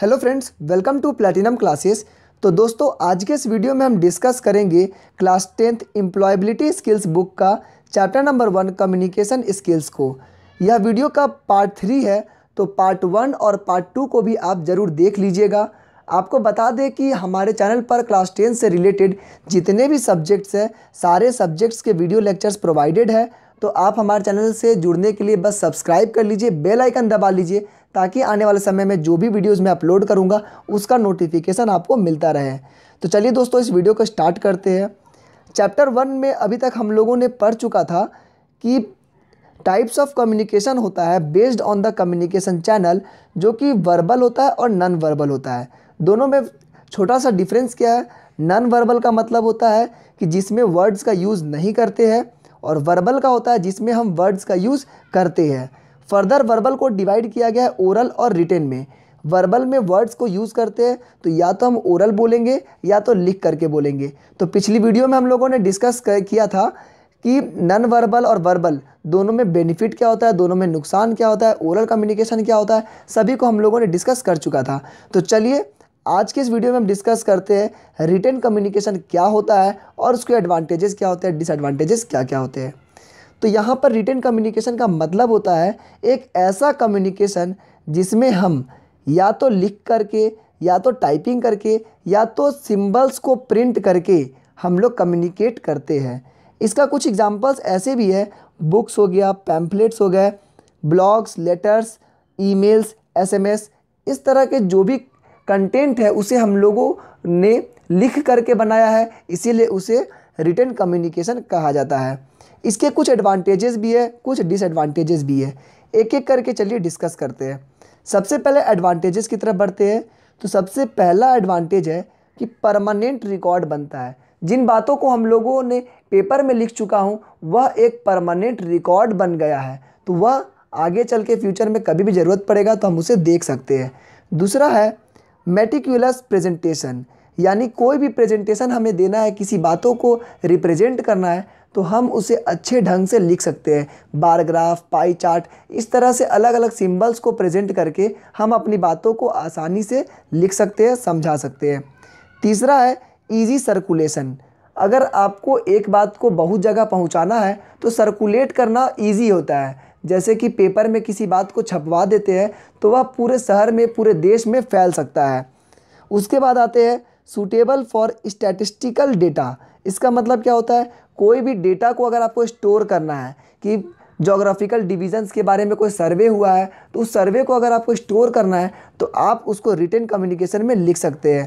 hello friends welcome to platinum classes तो दोस्तों आज के इस वीडियो में हम डिस्कस करेंगे class tenth employability skills book का chapter number one communication skills को यह वीडियो का पार्ट थ्री है तो पार्ट वन और पार्ट टू को भी आप ज़रूर देख लीजिएगा आपको बता दें कि हमारे चैनल पर क्लास टेंथ से रिलेटेड जितने भी सब्जेक्ट्स हैं सारे सब्जेक्ट्स के वीडियो लेक्चर्स प्रोवाइडेड है तो आप हमारे चैनल से जुड़ने के लिए बस सब्सक्राइब कर लीजिए बेल आइकन दबा लीजिए ताकि आने वाले समय में जो भी वीडियोस मैं अपलोड करूँगा उसका नोटिफिकेशन आपको मिलता रहे तो चलिए दोस्तों इस वीडियो को स्टार्ट करते हैं चैप्टर वन में अभी तक हम लोगों ने पढ़ चुका था कि टाइप्स ऑफ कम्युनिकेशन होता है based on the communication channel जो कि वर्बल होता है और नॉन वर्बल होता है दोनों में छोटा सा डिफरेंस क्या है नॉन वर्बल का मतलब होता है कि जिसमें वर्ड्स का यूज़ नहीं करते हैं और वर्बल का होता है जिसमें हम वर्ड्स का यूज़ करते हैं फर्दर वर्बल को डिवाइड किया गया है ओरल और रिटेन में वर्बल में वर्ड्स को यूज़ करते हैं तो या तो हम ओरल बोलेंगे या तो लिख करके बोलेंगे तो पिछली वीडियो में हम लोगों ने डिस्कस किया था कि नॉन वर्बल और वर्बल दोनों में बेनिफिट क्या होता है दोनों में नुकसान क्या होता है ओरल कम्युनिकेशन क्या होता है सभी को हम लोगों ने डिस्कस कर चुका था तो चलिए आज के इस वीडियो में हम डिस्कस करते हैं रिटर्न कम्युनिकेशन क्या होता है और उसके एडवांटेजेस क्या होते हैं डिसएडवांटेजेस क्या क्या होते हैं तो यहाँ पर रिटर्न कम्युनिकेशन का मतलब होता है एक ऐसा कम्युनिकेशन जिसमें हम या तो लिख करके या तो टाइपिंग करके या तो सिंबल्स को प्रिंट करके हम लोग कम्युनिकेट करते हैं इसका कुछ एग्जांपल्स ऐसे भी है बुक्स हो गया पैम्फलेट्स हो गए ब्लॉग्स लेटर्स ईमेल्स एसएमएस इस तरह के जो भी कंटेंट है उसे हम लोगों ने लिख करके बनाया है इसीलिए उसे रिटर्न कम्युनिकेशन कहा जाता है इसके कुछ एडवांटेजेस भी है कुछ डिसएडवांटेजेस भी है एक एक करके चलिए डिस्कस करते हैं सबसे पहले एडवांटेजेस की तरफ बढ़ते हैं तो सबसे पहला एडवांटेज है कि परमानेंट रिकॉर्ड बनता है जिन बातों को हम लोगों ने पेपर में लिख चुका हूँ वह एक परमानेंट रिकॉर्ड बन गया है तो वह आगे चल के फ्यूचर में कभी भी ज़रूरत पड़ेगा तो हम उसे देख सकते हैं दूसरा है मेटिकुलस प्रेजेंटेशन यानी कोई भी प्रेजेंटेशन हमें देना है किसी बातों को रिप्रेजेंट करना है तो हम उसे अच्छे ढंग से लिख सकते हैं बारग्राफ पाई चार्ट इस तरह से अलग अलग सिंबल्स को प्रेजेंट करके हम अपनी बातों को आसानी से लिख सकते हैं समझा सकते हैं तीसरा है ईजी सर्कुलेशन अगर आपको एक बात को बहुत जगह पहुंचाना है तो सर्कुलेट करना ईजी होता है जैसे कि पेपर में किसी बात को छपवा देते हैं तो वह पूरे शहर में पूरे देश में फैल सकता है उसके बाद आते हैं सूटेबल फॉर स्टैटिस्टिकल डेटा इसका मतलब क्या होता है कोई भी डेटा को अगर आपको स्टोर करना है कि जोग्राफिकल डिविजन्स के बारे में कोई सर्वे हुआ है तो उस सर्वे को अगर आपको स्टोर करना है तो आप उसको रिटर्न कम्युनिकेशन में लिख सकते हैं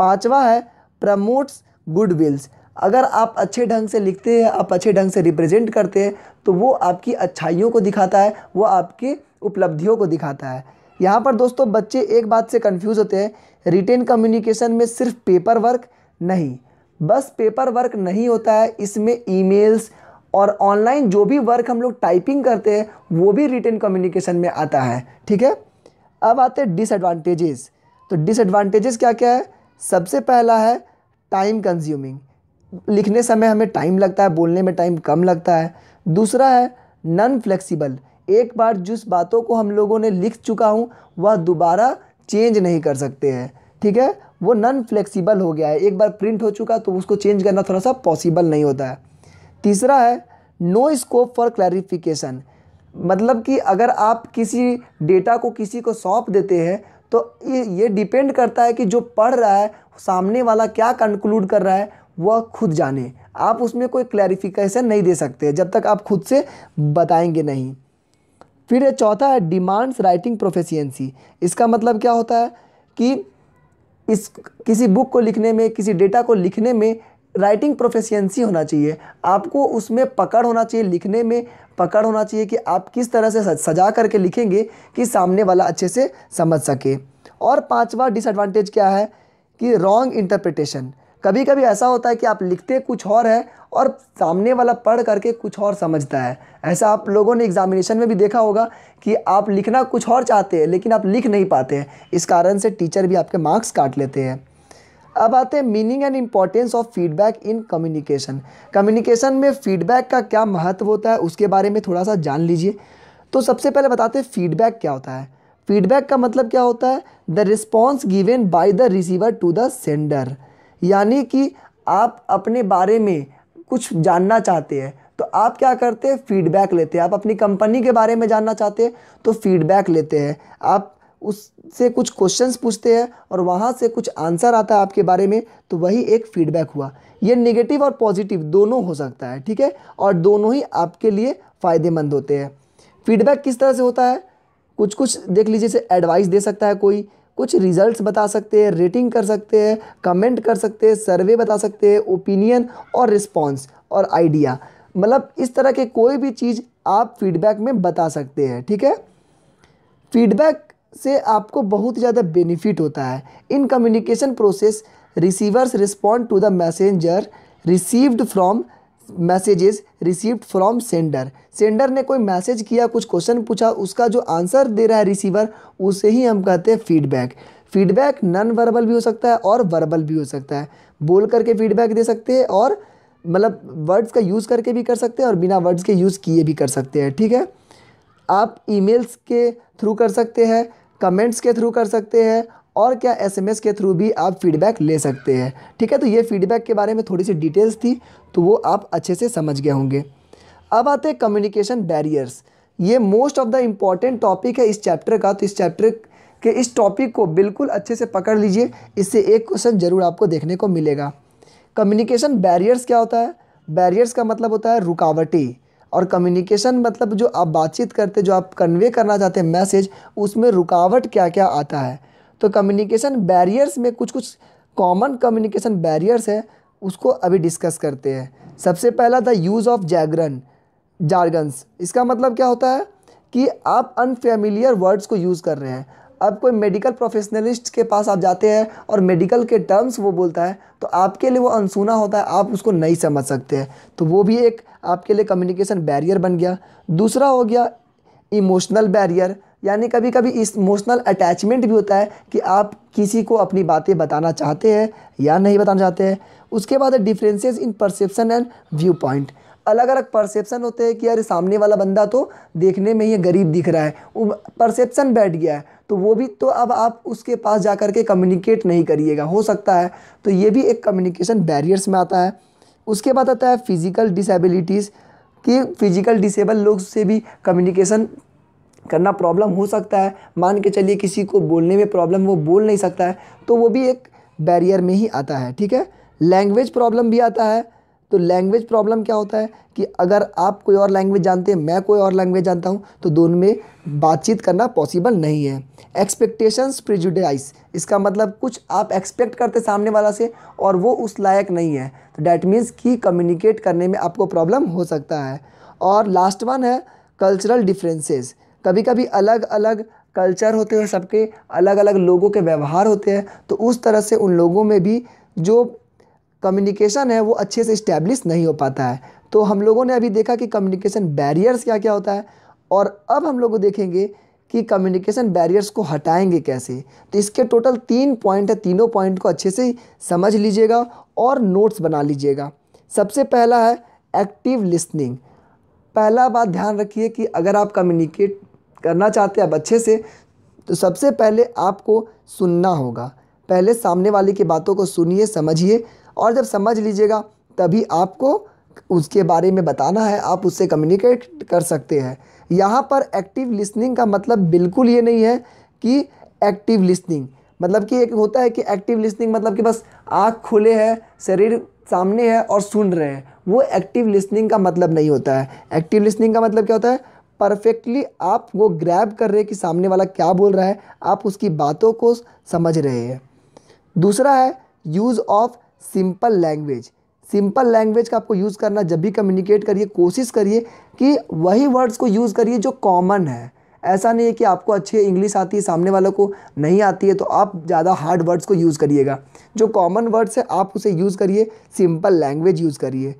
पाँचवा है प्रमोट्स गुडविल्स अगर आप अच्छे ढंग से लिखते हैं आप अच्छे ढंग से रिप्रेजेंट करते हैं तो वो आपकी अच्छाइयों को दिखाता है वो आपकी उपलब्धियों को दिखाता है यहाँ पर दोस्तों बच्चे एक बात से कन्फ्यूज़ होते हैं रिटेन कम्युनिकेशन में सिर्फ पेपर वर्क नहीं बस पेपर वर्क नहीं होता है इसमें ईमेल्स और ऑनलाइन जो भी वर्क हम लोग टाइपिंग करते हैं वो भी रिटेन कम्युनिकेशन में आता है ठीक है अब आते हैं डिसएडवांटेजेस तो डिसएडवांटेजेस क्या क्या है सबसे पहला है टाइम कंज्यूमिंग लिखने समय हमें टाइम लगता है बोलने में टाइम कम लगता है दूसरा है नॉन फ्लेक्सिबल एक बार जिस बातों को हम लोगों ने लिख चुका हूँ वह दोबारा चेंज नहीं कर सकते हैं ठीक है वो नॉन फ्लेक्सिबल हो गया है एक बार प्रिंट हो चुका तो उसको चेंज करना थोड़ा सा पॉसिबल नहीं होता है तीसरा है नो स्कोप फॉर क्लैरिफिकेशन मतलब कि अगर आप किसी डेटा को किसी को सौंप देते हैं तो ये डिपेंड करता है कि जो पढ़ रहा है सामने वाला क्या कंक्लूड कर रहा है वह खुद जाने आप उसमें कोई क्लैरिफिकेशन नहीं दे सकते जब तक आप खुद से बताएंगे नहीं फिर चौथा है डिमांड्स राइटिंग प्रोफेसियंसी इसका मतलब क्या होता है कि इस किसी बुक को लिखने में किसी डेटा को लिखने में राइटिंग प्रोफेसियंसी होना चाहिए आपको उसमें पकड़ होना चाहिए लिखने में पकड़ होना चाहिए कि आप किस तरह से सजा करके लिखेंगे कि सामने वाला अच्छे से समझ सके और पांचवा डिसएडवांटेज क्या है कि रॉन्ग इंटरप्रिटेशन कभी कभी ऐसा होता है कि आप लिखते कुछ और है और सामने वाला पढ़ करके कुछ और समझता है ऐसा आप लोगों ने एग्जामिनेशन में भी देखा होगा कि आप लिखना कुछ और चाहते हैं लेकिन आप लिख नहीं पाते हैं इस कारण से टीचर भी आपके मार्क्स काट लेते हैं अब आते हैं meaning and importance of feedback in communication communication में फीडबैक का क्या महत्व होता है उसके बारे में थोड़ा सा जान लीजिए तो सबसे पहले बताते हैं फीडबैक क्या होता है फीडबैक का मतलब क्या होता है the response given by the receiver to the sender यानी कि आप अपने बारे में कुछ जानना चाहते हैं तो आप क्या करते हैं फीडबैक लेते हैं आप अपनी कंपनी के बारे में जानना चाहते हैं तो फीडबैक लेते हैं आप उससे कुछ क्वेश्चंस पूछते हैं और वहाँ से कुछ आंसर आता है आपके बारे में तो वही एक फीडबैक हुआ ये नेगेटिव और पॉजिटिव दोनों हो सकता है ठीक है और दोनों ही आपके लिए फ़ायदेमंद होते हैं फीडबैक किस तरह से होता है कुछ कुछ देख लीजिए जैसे एडवाइस दे सकता है कोई कुछ रिजल्ट्स बता सकते हैं रेटिंग कर सकते हैं कमेंट कर सकते हैं सर्वे बता सकते हैं ओपिनियन और रिस्पॉन्स और आइडिया मतलब इस तरह के कोई भी चीज़ आप फीडबैक में बता सकते हैं ठीक है फीडबैक से आपको बहुत ज़्यादा बेनिफिट होता है in communication process receivers respond to the messenger received from messages received from sender sender ने कोई मैसेज किया कुछ क्वेश्चन पूछा उसका जो आंसर दे रहा है रिसीवर उसे ही हम कहते हैं फीडबैक फीडबैक नॉन वर्बल भी हो सकता है और वर्बल भी हो सकता है बोल करके फीडबैक दे सकते हैं और मतलब वर्ड्स का यूज़ करके भी कर सकते हैं और बिना वर्ड्स के यूज़ किए भी कर सकते हैं ठीक है आप ईमेल्स के थ्रू कर सकते हैं कमेंट्स के थ्रू कर सकते हैं और क्या एसएमएस के थ्रू भी आप फीडबैक ले सकते हैं ठीक है तो ये फीडबैक के बारे में थोड़ी सी डिटेल्स थी तो वो आप अच्छे से समझ गए होंगे अब आते हैं कम्युनिकेशन बैरियर्स ये most of the important topic है इस चैप्टर का तो इस चैप्टर के इस टॉपिक को बिल्कुल अच्छे से पकड़ लीजिए इससे एक क्वेश्चन ज़रूर आपको देखने को मिलेगा कम्युनिकेशन बैरियर्स क्या होता है बैरियर्स का मतलब होता है रुकावटी और कम्युनिकेशन मतलब जो आप बातचीत करते जो आप कन्वे करना चाहते हैं मैसेज उसमें रुकावट क्या क्या आता है तो कम्युनिकेशन बैरियर्स में कुछ कुछ कॉमन कम्युनिकेशन बैरियर्स है उसको अभी डिस्कस करते हैं सबसे पहला था यूज़ ऑफ जैगरन जारगन्स इसका मतलब क्या होता है कि आप अनफेमिलियर वर्ड्स को यूज़ कर रहे हैं अब कोई मेडिकल प्रोफेशनलिस्ट के पास आप जाते हैं और मेडिकल के टर्म्स वो बोलता है तो आपके लिए वो अनसुना होता है आप उसको नहीं समझ सकते हैं तो वो भी एक आपके लिए कम्युनिकेशन बैरियर बन गया दूसरा हो गया इमोशनल बैरियर यानी कभी कभी इस इमोशनल अटैचमेंट भी होता है कि आप किसी को अपनी बातें बताना चाहते हैं या नहीं बताना चाहते हैं उसके बाद differences in perception and view point अलग अलग परसेप्शन होते हैं कि यार सामने वाला बंदा तो देखने में ही गरीब दिख रहा है परसेप्शन बैठ गया है तो वो भी तो अब आप उसके पास जा कर के कम्युनिकेट नहीं करिएगा हो सकता है तो ये भी एक कम्युनिकेशन बैरियर्स में आता है उसके बाद आता है फिज़िकल डिसेबिलिटीज़ कि फिज़िकल डिसेबल लोग से भी कम्युनिकेशन करना प्रॉब्लम हो सकता है मान के चलिए किसी को बोलने में प्रॉब्लम वो बोल नहीं सकता है तो वो भी एक बैरियर में ही आता है ठीक है लैंग्वेज प्रॉब्लम भी आता है तो लैंग्वेज प्रॉब्लम क्या होता है कि अगर आप कोई और लैंग्वेज जानते हैं मैं कोई और लैंग्वेज जानता हूँ तो दोनों में बातचीत करना पॉसिबल नहीं है एक्सपेक्टेशंस प्रिजुडाइज इसका मतलब कुछ आप एक्सपेक्ट करते सामने वाला से और वो उस लायक नहीं है तो डैट मीन्स कि कम्युनिकेट करने में आपको प्रॉब्लम हो सकता है और लास्ट वन है कल्चरल डिफरेंसेस कभी कभी अलग अलग कल्चर होते हैं सबके अलग अलग लोगों के व्यवहार होते हैं तो उस तरह से उन लोगों में भी जो कम्युनिकेशन है वो अच्छे से इस्टेब्लिश नहीं हो पाता है तो हम लोगों ने अभी देखा कि कम्युनिकेशन बैरियर्स क्या क्या होता है और अब हम लोग देखेंगे कि कम्युनिकेशन बैरियर्स को हटाएंगे कैसे तो इसके टोटल तीन पॉइंट है तीनों पॉइंट को अच्छे से समझ लीजिएगा और नोट्स बना लीजिएगा सबसे पहला है एक्टिव लिसनिंग पहला बात ध्यान रखिए कि अगर आप कम्युनिकेट करना चाहते हैं आप अच्छे से तो सबसे पहले आपको सुनना होगा पहले सामने वाले की बातों को सुनिए समझिए और जब समझ लीजिएगा तभी आपको उसके बारे में बताना है आप उससे कम्युनिकेट कर सकते हैं यहाँ पर एक्टिव लिसनिंग का मतलब बिल्कुल ये नहीं है कि एक्टिव लिसनिंग मतलब कि एक होता है कि एक्टिव लिसनिंग मतलब कि बस आँख खुले हैं शरीर सामने है और सुन रहे हैं वो एक्टिव लिसनिंग का मतलब नहीं होता है एक्टिव लिसनिंग का मतलब क्या होता है परफेक्टली आप वो ग्रैब कर रहे हैं कि सामने वाला क्या बोल रहा है आप उसकी बातों को समझ रहे हैं दूसरा है use of simple language simple language का आपको यूज़ करना जब भी कम्युनिकेट करिए कोशिश करिए कि वही वर्ड्स को यूज़ करिए जो कॉमन है ऐसा नहीं है कि आपको अच्छी इंग्लिश आती है सामने वालों को नहीं आती है तो आप ज़्यादा हार्ड वर्ड्स को यूज़ करिएगा जो कॉमन वर्ड्स है आप उसे यूज़ करिए सिंपल लैंग्वेज यूज़ करिए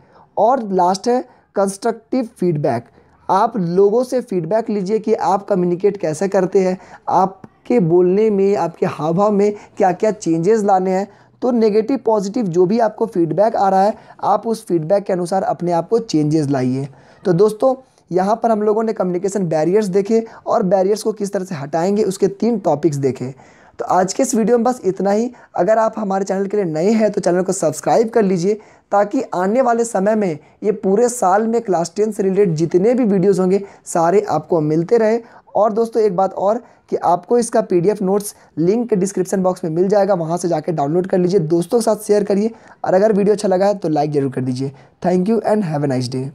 और लास्ट है कंस्ट्रक्टिव फीडबैक आप लोगों से फीडबैक लीजिए कि आप कम्युनिकेट कैसे करते हैं आपके बोलने में आपके हाव भाव में क्या क्या चेंजेस लाने हैं तो नेगेटिव पॉजिटिव जो भी आपको फीडबैक आ रहा है आप उस फीडबैक के अनुसार अपने आप को चेंजेस लाइए तो दोस्तों यहाँ पर हम लोगों ने कम्युनिकेशन बैरियर्स देखे और बैरियर्स को किस तरह से हटाएंगे उसके तीन टॉपिक्स देखे तो आज के इस वीडियो में बस इतना ही अगर आप हमारे चैनल के लिए नए हैं तो चैनल को सब्सक्राइब कर लीजिए ताकि आने वाले समय में ये पूरे साल में क्लास टेन से रिलेटेड जितने भी वीडियोज़ होंगे सारे आपको मिलते रहे और दोस्तों एक बात और कि आपको इसका PDF notes link description box में मिल जाएगा वहाँ से जाकर डाउनलोड कर लीजिए दोस्तों के साथ शेयर करिए और अगर वीडियो अच्छा लगा है तो लाइक ज़रूर कर दीजिए thank you and have a nice day